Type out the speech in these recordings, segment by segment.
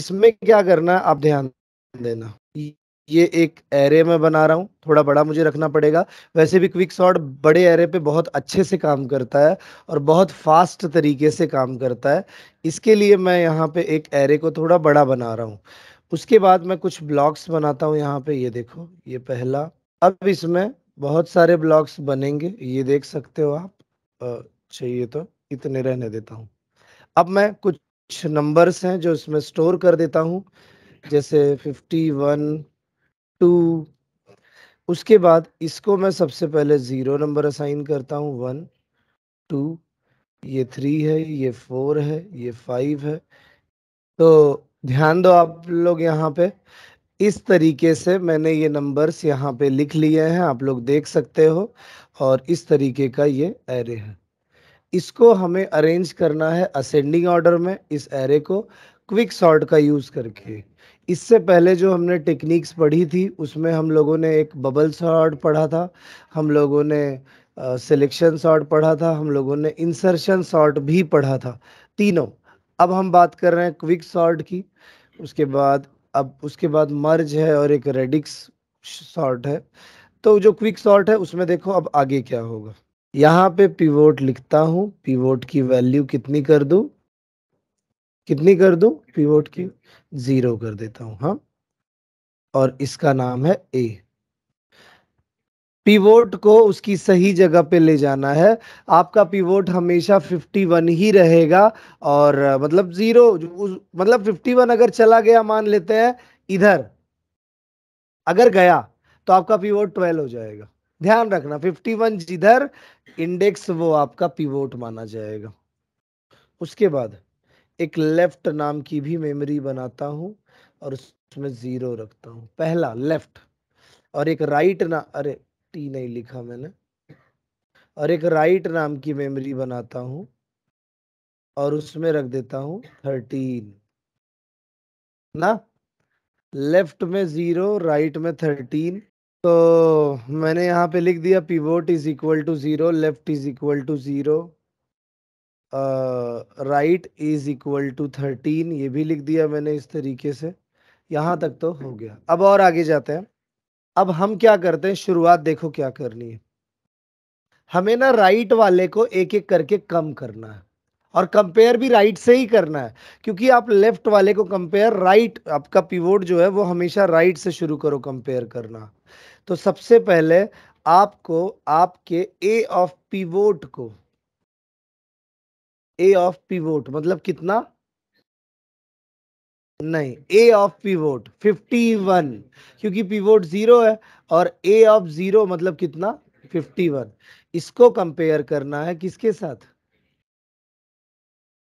इसमें क्या करना है आप ध्यान देना ये एक एरे में बना रहा हूँ थोड़ा बड़ा मुझे रखना पड़ेगा वैसे भी क्विक शॉर्ट बड़े एरे पे बहुत अच्छे से काम करता है और बहुत फास्ट तरीके से काम करता है इसके लिए मैं यहाँ पे एक एरे को थोड़ा बड़ा बना रहा हूँ उसके बाद मैं कुछ ब्लॉक्स बनाता हूँ यहाँ पे ये देखो ये पहला अब इसमें बहुत सारे ब्लॉक्स बनेंगे ये देख सकते हो आप चाहिए तो इतने रहने देता हूँ अब मैं कुछ कुछ नंबर्स हैं जो इसमें स्टोर कर देता हूं जैसे फिफ्टी वन टू उसके बाद इसको मैं सबसे पहले ज़ीरो नंबर असाइन करता हूं वन टू ये थ्री है ये फोर है ये फाइव है तो ध्यान दो आप लोग यहाँ पे इस तरीके से मैंने ये नंबर्स यहाँ पे लिख लिए हैं आप लोग देख सकते हो और इस तरीके का ये एरे है इसको हमें अरेंज करना है असेंडिंग ऑर्डर में इस एरे को क्विक सॉर्ट का यूज़ करके इससे पहले जो हमने टेक्निक्स पढ़ी थी उसमें हम लोगों ने एक बबल सॉर्ट पढ़ा था हम लोगों ने सिलेक्शन uh, सॉर्ट पढ़ा था हम लोगों ने इंसर्शन सॉर्ट भी पढ़ा था तीनों अब हम बात कर रहे हैं क्विक सॉर्ट की उसके बाद अब उसके बाद मर्ज है और एक रेडिक्स सॉर्ट है तो जो क्विक सॉर्ट है उसमें देखो अब आगे क्या होगा यहां पे पिवोट लिखता हूं पिवोट की वैल्यू कितनी कर दू कितनी कर दू पिवोट की जीरो कर देता हूं हाँ और इसका नाम है ए पिवोट को उसकी सही जगह पे ले जाना है आपका पिवोट हमेशा 51 ही रहेगा और मतलब जीरो मतलब 51 अगर चला गया मान लेते हैं इधर अगर गया तो आपका पिवोट 12 हो जाएगा ध्यान रखना 51 जिधर इंडेक्स वो आपका पिवोट माना जाएगा उसके बाद एक लेफ्ट नाम की भी मेमोरी बनाता हूं और उसमें जीरो रखता हूं पहला लेफ्ट और एक राइट ना अरे टी नहीं लिखा मैंने और एक राइट नाम की मेमोरी बनाता हूं और उसमें रख देता हूं थर्टीन ना लेफ्ट में जीरो राइट में थर्टीन तो मैंने यहाँ पे लिख दिया pivot is equal to zero left is equal to zero right is equal to thirteen ये भी लिख दिया मैंने इस तरीके से यहाँ तक तो हो गया अब और आगे जाते हैं अब हम क्या करते हैं शुरुआत देखो क्या करनी है हमें ना राइट वाले को एक एक करके कम करना है और कंपेयर भी राइट से ही करना है क्योंकि आप लेफ्ट वाले को कंपेयर राइट आपका पिवोट जो है वो हमेशा राइट से शुरू करो कंपेयर करना तो सबसे पहले आपको आपके ए ऑफ वोट को ए ऑफ वोट मतलब कितना नहीं ए ऑफ फिफ्टी 51 क्योंकि वोट जीरो है और ए ऑफ जीरो मतलब कितना 51 इसको कंपेयर करना है किसके साथ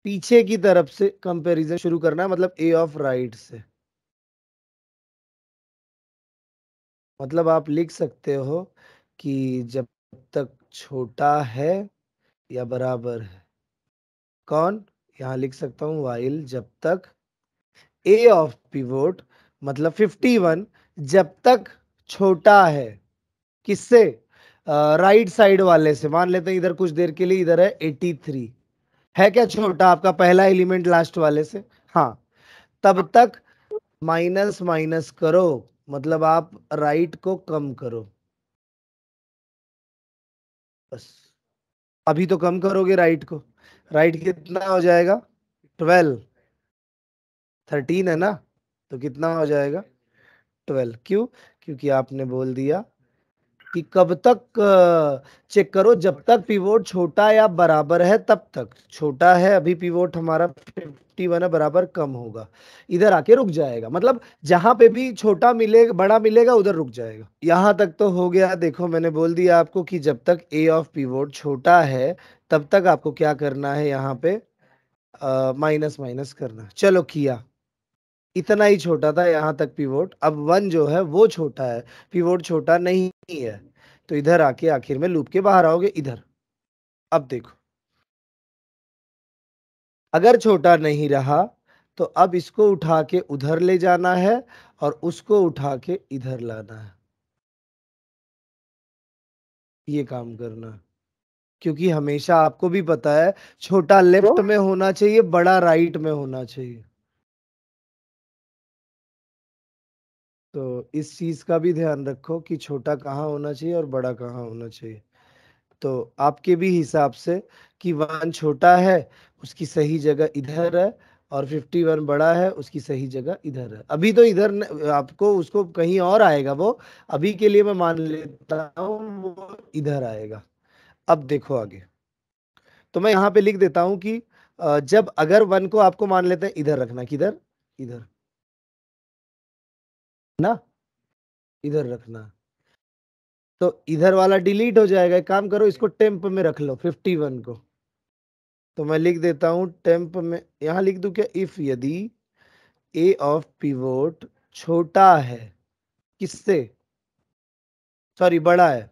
पीछे की तरफ से कंपैरिजन शुरू करना है मतलब ए ऑफ राइट से मतलब आप लिख सकते हो कि जब तक छोटा है या बराबर है कौन यहाँ लिख सकता हूँ वाइल जब तक ए ऑफ पिवोट मतलब 51 जब तक छोटा है किससे राइट साइड वाले से मान लेते हैं इधर कुछ देर के लिए इधर है 83 है क्या छोटा आपका पहला एलिमेंट लास्ट वाले से हाँ तब तक माइनस माइनस करो मतलब आप राइट को कम करो बस अभी तो कम करोगे राइट को राइट कितना हो जाएगा ट्वेल्व थर्टीन है ना तो कितना हो जाएगा ट्वेल्व क्यों क्योंकि आपने बोल दिया कि कब तक चेक करो जब तक पिवोट छोटा या बराबर है तब तक छोटा है अभी पिवोट हमारा फिफ्टी वन है बराबर कम होगा इधर आके रुक जाएगा मतलब जहां पे भी छोटा मिलेगा बड़ा मिलेगा उधर रुक जाएगा यहाँ तक तो हो गया देखो मैंने बोल दिया आपको कि जब तक ए ऑफ पिवोट छोटा है तब तक आपको क्या करना है यहाँ पे माइनस माइनस करना चलो किया इतना ही छोटा था यहाँ तक पिवोट अब वन जो है वो छोटा है पिवोट छोटा नहीं है तो इधर आके आखिर में लूप के बाहर आओगे इधर अब देखो अगर छोटा नहीं रहा तो अब इसको उठा के उधर ले जाना है और उसको उठा के इधर लाना है ये काम करना क्योंकि हमेशा आपको भी पता है छोटा लेफ्ट में होना चाहिए बड़ा राइट में होना चाहिए तो इस चीज़ का भी ध्यान रखो कि छोटा कहाँ होना चाहिए और बड़ा कहाँ होना चाहिए तो आपके भी हिसाब से कि वन छोटा है उसकी सही जगह इधर है और फिफ्टी वन बड़ा है उसकी सही जगह इधर है अभी तो इधर न, आपको उसको कहीं और आएगा वो अभी के लिए मैं मान लेता हूँ वो इधर आएगा अब देखो आगे तो मैं यहाँ पे लिख देता हूँ कि जब अगर वन को आपको मान लेते हैं इधर रखना किधर इधर ना इधर रखना तो इधर वाला डिलीट हो जाएगा काम करो इसको टेम्प में रख लो फिफ्टी वन को तो मैं लिख देता हूं टेम्प में यहां लिख दू क्या इफ यदि ए ऑफ पिवोट छोटा है किससे सॉरी बड़ा है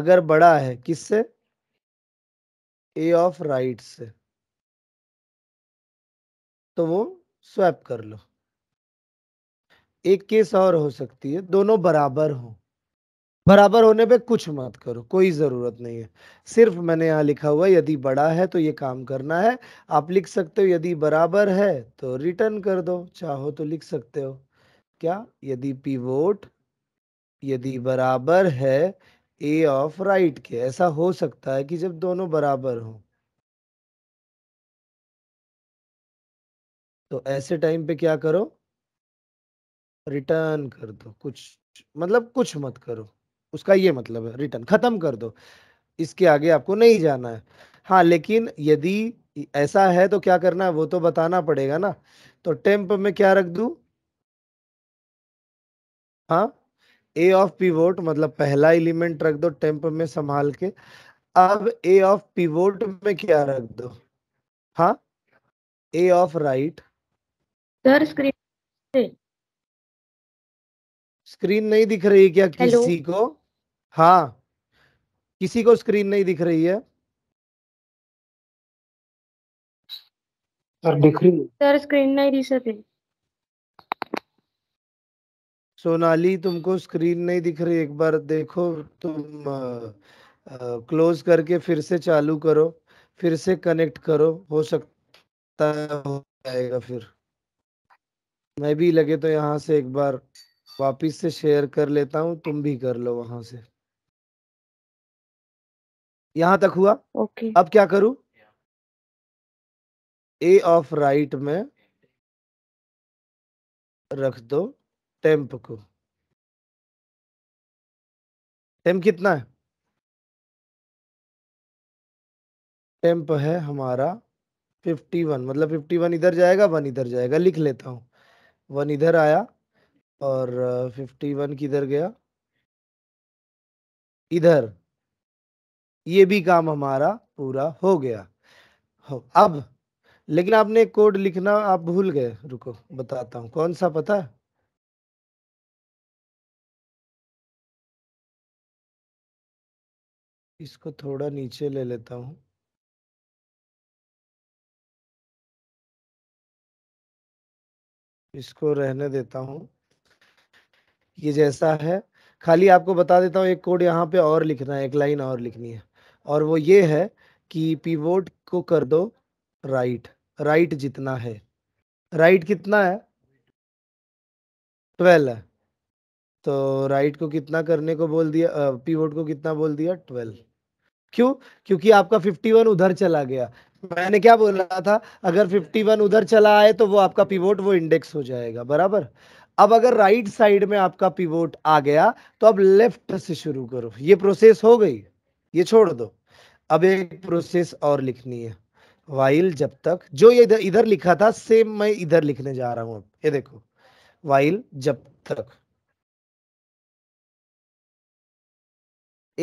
अगर बड़ा है किससे ए ऑफ राइट से तो वो स्वैप कर लो एक केस और हो सकती है दोनों बराबर हो बराबर होने पे कुछ मत करो कोई ज़रूरत नहीं है सिर्फ मैंने यहाँ लिखा हुआ यदि बड़ा है तो ये काम करना है आप लिख सकते हो यदि बराबर है तो रिटर्न कर दो चाहो तो लिख सकते हो क्या यदि वोट यदि बराबर है ए ऑफ राइट के ऐसा हो सकता है कि जब दोनों बराबर हो तो ऐसे टाइम पे क्या करो रिटर्न कर दो कुछ मतलब कुछ मत करो उसका ये मतलब है रिटर्न खत्म कर दो इसके आगे आपको नहीं जाना है हाँ लेकिन यदि ऐसा है तो क्या करना है वो तो बताना पड़ेगा ना तो टेम्प में क्या रख दू हाँ ए ऑफ वोट मतलब पहला एलिमेंट रख दो टेम्प में संभाल के अब ए ऑफ पीवोट में क्या रख दो हाँ A of right sir screen screen नहीं दिख रही क्या Hello? किसी को हाँ किसी को स्क्रीन नहीं दिख रही है सर दिख रही सर स्क्रीन नहीं दिख रही सोनाली तुमको स्क्रीन नहीं दिख रही एक बार देखो तुम क्लोज करके फिर से चालू करो फिर से कनेक्ट करो हो सकता है हो जाएगा फिर मैं भी लगे तो यहाँ से एक बार वापिस से शेयर कर लेता हूँ तुम भी कर लो वहां से यहां तक हुआ ओके okay. अब क्या करू ए ऑफ राइट में रख दो टेम्प को टेम्प कितना है टेम्प है हमारा फिफ्टी वन मतलब फिफ्टी वन इधर जाएगा वन इधर जाएगा लिख लेता हूं वन इधर आया और फिफ्टी वन किधर गया इधर ये भी काम हमारा पूरा हो गया हो अब लेकिन आपने कोड लिखना आप भूल गए रुको बताता हूँ कौन सा पता है इसको थोड़ा नीचे ले लेता हूँ इसको रहने देता हूँ ये जैसा है खाली आपको बता देता हूँ एक कोड यहाँ पे और लिखना है एक लाइन और लिखनी है और वो ये है कि पीवोट को कर दो राइट राइट जितना है राइट कितना है ट्वेल्व है तो राइट को कितना करने को बोल दिया पीवोट को कितना बोल दिया ट्वेल्व क्यों क्योंकि आपका फिफ्टी वन उधर चला गया मैंने क्या बोला था अगर फिफ्टी वन उधर चला आए तो वो आपका पीवोट वो इंडेक्स हो जाएगा बराबर अब अगर राइट साइड में आपका पिवोट आ गया तो अब लेफ्ट से शुरू करो ये प्रोसेस हो गई ये छोड़ दो अब एक प्रोसेस और लिखनी है वाइल जब तक जो ये इधर इधर लिखा था सेम मैं इधर लिखने जा रहा हूं ये देखो वाइल जब तक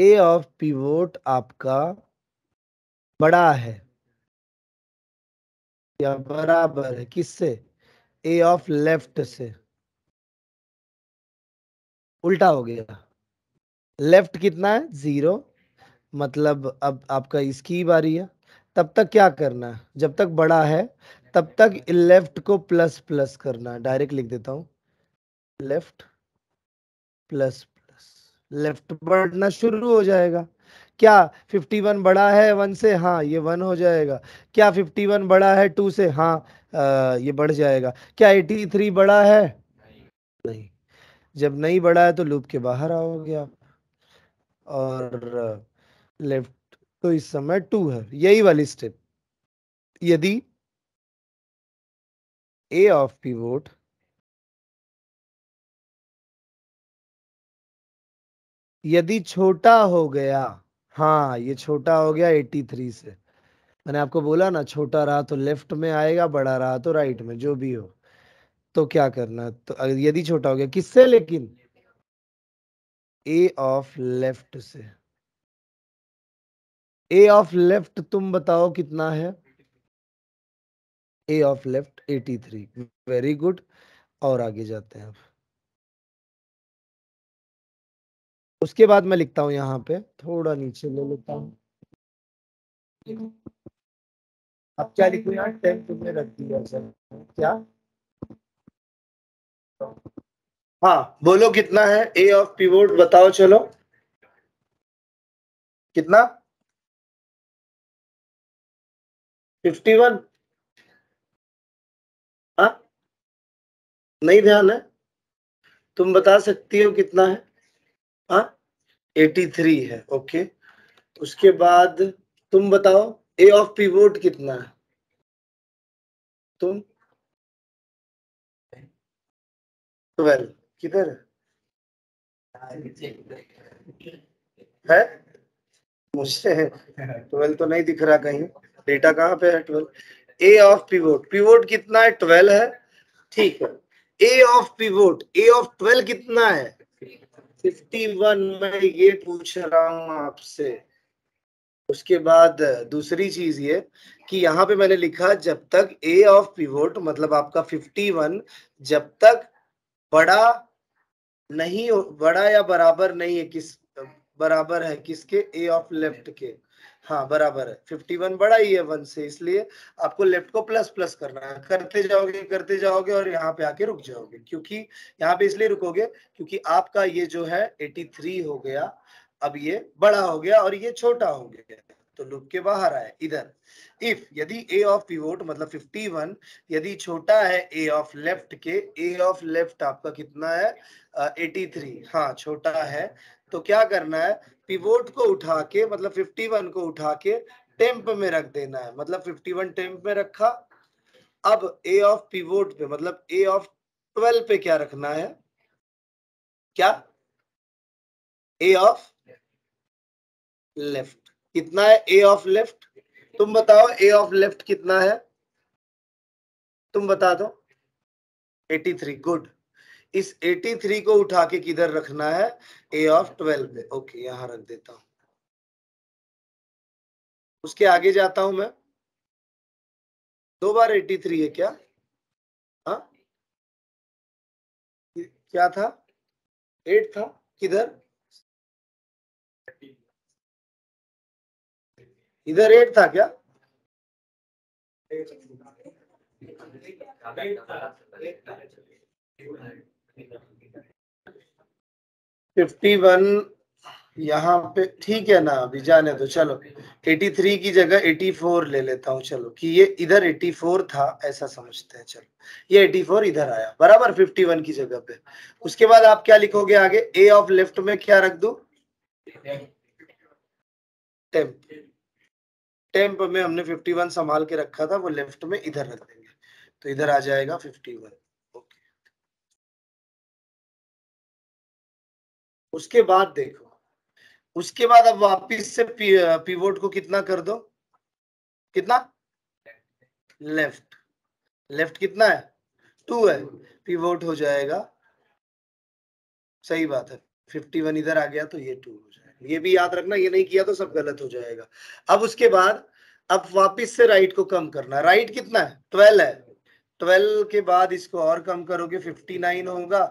ए ऑफ पिवोट आपका बड़ा है या बराबर है किससे ए ऑफ लेफ्ट से उल्टा हो गया लेफ्ट कितना है जीरो मतलब अब आपका इसकी बारी है तब तक क्या करना है जब तक बड़ा है तब तक लेफ्ट को प्लस प्लस करना है डायरेक्ट लिख देता हूं लेफ्ट प्लस प्लस लेफ्ट बढ़ना शुरू हो जाएगा क्या 51 बड़ा है वन से हाँ ये वन हो जाएगा क्या 51 बड़ा है टू से हाँ आ, ये बढ़ जाएगा क्या 83 बड़ा है नहीं जब नहीं बढ़ा है तो लूप के बाहर आओगे आप और लेफ्ट तो इस समय टू है यही वाली स्टेप यदि ए ऑफ वोट यदि छोटा हो गया हाँ ये छोटा हो गया 83 से मैंने आपको बोला ना छोटा रहा तो लेफ्ट में आएगा बड़ा रहा तो राइट में जो भी हो तो क्या करना तो यदि छोटा हो गया किससे लेकिन ए ऑफ लेफ्ट से ए ऑफ लेफ्ट तुम बताओ कितना है A of left 83 very good और आगे जाते हैं उसके बाद मैं लिखता हूं यहां पे थोड़ा नीचे ले लेता हूं अब क्या लिखू यहां तो टेंथ तुमने रख दिया सर क्या हाँ बोलो कितना है ए ऑफ पीवोट बताओ चलो कितना फिफ्टी वन हाँ? नहीं ध्यान है तुम बता सकती हो कितना है हाँ एटी थ्री है ओके उसके बाद तुम बताओ ए ऑफ पीवोट कितना है तुम ट्वेल्व किधर है मुझसे है ट्वेल्व तो नहीं दिख रहा कहीं डेटा कहाँ पे है twelve A of pivot pivot कितना है ट्वेल्व है ठीक है A of pivot A of twelve कितना है फिफ्टी वन में ये पूछ रहा हूँ आपसे उसके बाद दूसरी चीज ये कि यहाँ पे मैंने लिखा जब तक ए ऑफ पिवोट मतलब आपका 51 जब तक बड़ा नहीं बड़ा या बराबर नहीं है किस बराबर है किसके ए ऑफ लेफ्ट के हाँ बराबर है फिफ्टी वन बड़ा ही है वन से इसलिए आपको लेफ्ट को प्लस प्लस करना है करते जाओगे करते जाओगे और यहाँ पे आके रुक जाओगे क्योंकि यहाँ पे इसलिए रुकोगे क्योंकि आपका ये जो है एटी थ्री हो गया अब ये बड़ा हो गया और ये छोटा हो गया तो लूप के बाहर आए इधर इफ यदि ए ऑफ पिवोट मतलब 51 यदि छोटा है ए ऑफ लेफ्ट के ए ऑफ लेफ्ट आपका कितना है uh, 83 हाँ छोटा है तो क्या करना है पिवोट को उठा के मतलब 51 को उठा के टेम्प में रख देना है मतलब 51 टेम्प में रखा अब ए ऑफ पिवोट पे मतलब ए ऑफ 12 पे क्या रखना है क्या ए ऑफ लेफ्ट कितना है ए ऑफ लेफ्ट तुम बताओ ए ऑफ लेफ्ट कितना है तुम बता दो 83 गुड इस 83 को उठा के किधर रखना है ए ऑफ 12 में ओके यहां रख देता हूं उसके आगे जाता हूं मैं दो बार 83 है क्या हा? क्या था एट था किधर इधर एट था क्या फिफ्टी वन यहाँ पे ठीक है ना अभी जाने तो चलो एटी थ्री की जगह एटी फोर ले लेता हूँ चलो कि ये इधर एटी फोर था ऐसा समझते हैं चलो ये एटी फोर इधर आया बराबर फिफ्टी वन की जगह पे उसके बाद आप क्या लिखोगे आगे ए ऑफ लेफ्ट में क्या रख दू टेम्प टेम्प में हमने 51 संभाल के रखा था वो लेफ्ट में इधर रख देंगे तो इधर आ जाएगा 51 ओके उसके बाद देखो उसके बाद अब वापिस से पीवोट को कितना कर दो कितना लेफ्ट लेफ्ट कितना है टू है पीवोट हो जाएगा सही बात है 51 इधर आ गया तो ये टू हो जाएगा ये भी याद रखना ये नहीं किया तो सब गलत हो जाएगा अब उसके बाद अब वापस से राइट को कम करना राइट कितना है ट्वेल्व है ट्वेल्व के बाद इसको और कम करोगे फिफ्टी नाइन होगा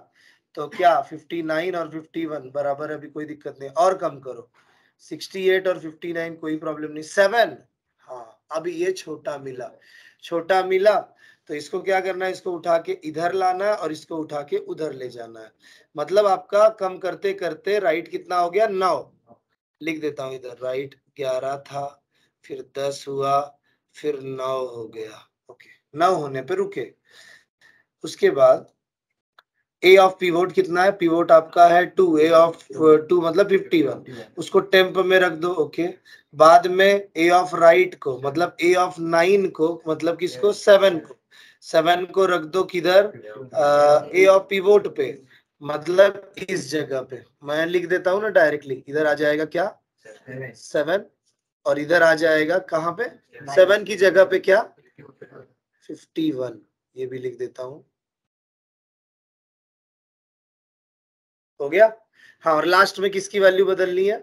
तो क्या फिफ्टी नाइन और फिफ्टी वन बराबर अभी कोई दिक्कत नहीं और कम करो सिक्सटी एट और फिफ्टी नाइन कोई प्रॉब्लम नहीं सेवन हाँ अभी ये छोटा मिला छोटा मिला तो इसको क्या करना है इसको उठा के इधर लाना है और इसको उठा के उधर ले जाना है मतलब आपका कम करते करते राइट कितना हो गया नौ लिख देता हूँ इधर राइट ग्यारह था फिर दस हुआ फिर नौ हो गया ओके नौ होने पे रुके उसके बाद ए ऑफ पीवोट कितना है पीवोट आपका है टू ए ऑफ टू मतलब फिफ्टी वन उसको टेम्प में रख दो ओके बाद में ए ऑफ राइट को मतलब ए ऑफ नाइन को मतलब किसको सेवन को सेवन को रख दो किधर ए ऑफ पीवोट पे मतलब इस जगह पे मैं लिख देता हूँ ना डायरेक्टली इधर आ जाएगा क्या सेवन और इधर आ जाएगा कहाँ पे सेवन की जगह पे क्या फिफ्टी वन ये भी लिख देता हूं हो गया हाँ और लास्ट में किसकी वैल्यू बदलनी है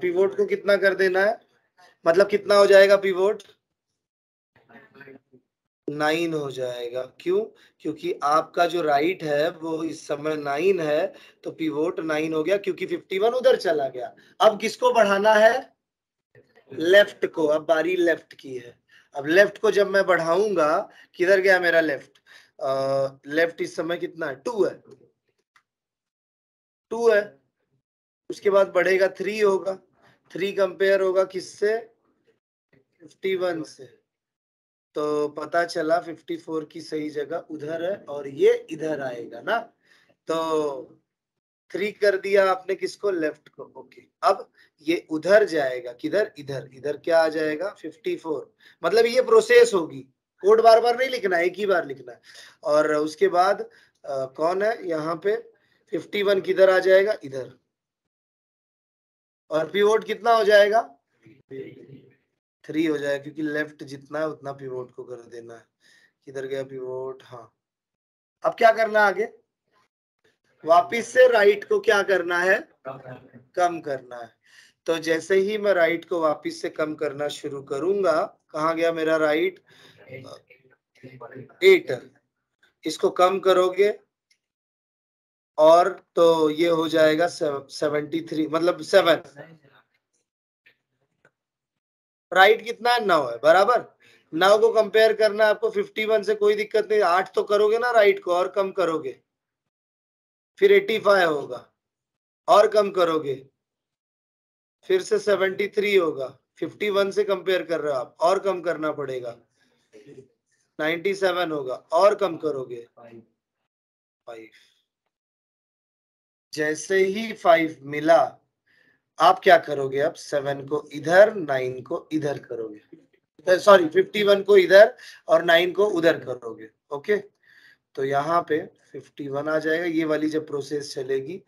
पीवोट को कितना कर देना है मतलब कितना हो जाएगा पीवोट नाइन हो जाएगा क्यों क्योंकि आपका जो राइट है वो इस समय नाइन है तो पिवोट नाइन हो गया क्योंकि फिफ्टी वन उधर चला गया अब किसको बढ़ाना है लेफ्ट को अब बारी लेफ्ट की है अब लेफ्ट को जब मैं बढ़ाऊंगा किधर गया मेरा लेफ्ट आ, लेफ्ट इस समय कितना है टू है टू है उसके बाद बढ़ेगा थ्री होगा थ्री कंपेयर होगा किससे फिफ्टी वन से तो पता चला 54 की सही जगह उधर है और ये इधर आएगा ना तो थ्री कर दिया आपने किसको लेफ्ट को ओके अब ये उधर जाएगा किधर इधर इधर क्या आ जाएगा 54 मतलब ये प्रोसेस होगी कोड बार बार नहीं लिखना एक ही बार लिखना और उसके बाद आ, कौन है यहाँ पे 51 किधर आ जाएगा इधर और पीवोट कितना हो जाएगा थ्री हो जाए क्योंकि लेफ्ट जितना है उतना पिवोट को कर देना है किधर गया पिवोट हाँ अब क्या करना आगे वापिस से राइट को क्या करना है कम करना है तो जैसे ही मैं राइट को वापिस से कम करना शुरू करूंगा कहा गया मेरा राइट एट इसको कम करोगे और तो ये हो जाएगा सेवेंटी थ्री मतलब सेवन राइट कितना नौ है बराबर नौ को कंपेयर करना आपको फिफ्टी वन से कोई दिक्कत नहीं आठ तो करोगे ना राइट को और कम करोगे फिर एटी फाइव होगा और कम करोगे फिर से सेवेंटी थ्री होगा फिफ्टी वन से कंपेयर कर रहे हो आप और कम करना पड़ेगा नाइन्टी सेवन होगा और कम करोगे फाइव जैसे ही फाइव मिला आप क्या करोगे अब सेवन को इधर नाइन को इधर करोगे सॉरी फिफ्टी वन को इधर और नाइन को उधर करोगे ओके तो यहाँ पे फिफ्टी वन आ जाएगा ये वाली जब प्रोसेस चलेगी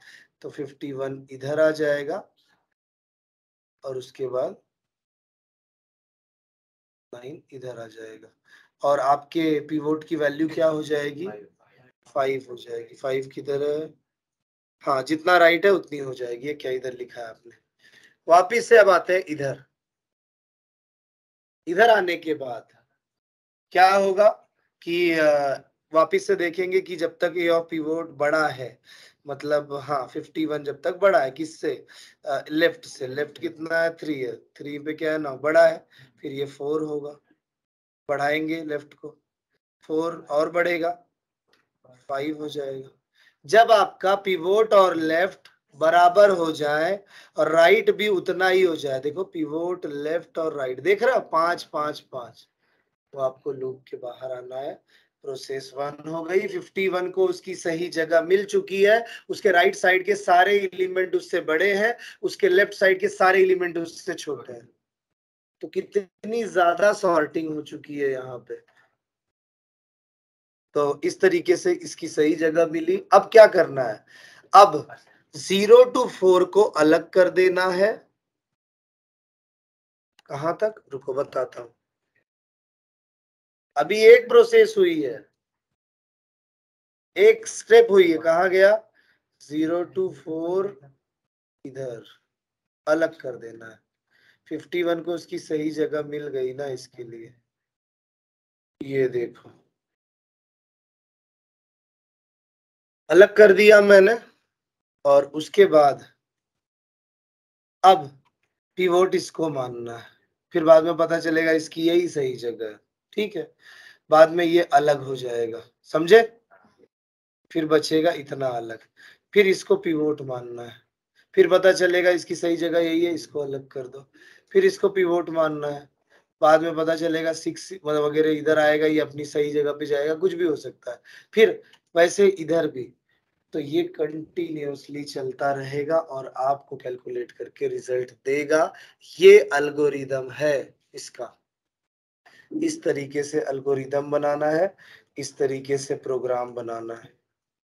तो फिफ्टी वन इधर आ जाएगा और उसके बाद नाइन इधर आ जाएगा और आपके पीवोट की वैल्यू क्या हो जाएगी फाइव हो जाएगी फाइव किधर है हाँ जितना राइट है उतनी हो जाएगी क्या इधर लिखा है आपने वापिस से अब आते हैं इधर इधर आने के बाद क्या होगा कि वापिस से देखेंगे कि जब तक ए ऑफ बड़ा है मतलब हाँ 51 जब तक बड़ा है किससे लेफ्ट से लेफ्ट कितना है थ्री है थ्री पे क्या है नौ बड़ा है फिर ये फोर होगा बढ़ाएंगे लेफ्ट को फोर और बढ़ेगा फाइव हो जाएगा जब आपका पिवोट और लेफ्ट बराबर हो जाए और राइट भी उतना ही हो जाए देखो पिवोट लेफ्ट और राइट देख हो पांच पांच पांच तो आपको लूप के बाहर आना है प्रोसेस वन हो गई फिफ्टी वन को उसकी सही जगह मिल चुकी है उसके राइट साइड के सारे एलिमेंट उससे बड़े हैं उसके लेफ्ट साइड के सारे एलिमेंट उससे छोटे हैं तो कितनी ज्यादा सॉर्टिंग हो चुकी है यहाँ पे तो इस तरीके से इसकी सही जगह मिली अब क्या करना है अब जीरो टू फोर को अलग कर देना है कहां तक रुको बताता हूं अभी एक प्रोसेस हुई है एक स्टेप हुई है कहा गया जीरो टू फोर इधर अलग कर देना है फिफ्टी वन को उसकी सही जगह मिल गई ना इसके लिए ये देखो अलग कर दिया मैंने और उसके बाद अब पिवोट इसको मानना है फिर बाद में पता चलेगा इसकी यही सही जगह है ठीक है बाद में ये अलग हो जाएगा समझे फिर बचेगा इतना अलग फिर इसको पिवोट मानना है फिर पता चलेगा इसकी सही जगह यही है इसको अलग कर दो फिर इसको पिवोट मानना है बाद में पता चलेगा सिक्स मतलब वगैरह इधर आएगा ये अपनी सही जगह पे जाएगा कुछ भी हो सकता है फिर वैसे इधर भी तो ये कंटिन्यूसली चलता रहेगा और आपको कैलकुलेट करके रिजल्ट देगा ये अल्गोरिदम है इसका इस तरीके से अल्गोरिदम बनाना है इस तरीके से प्रोग्राम बनाना है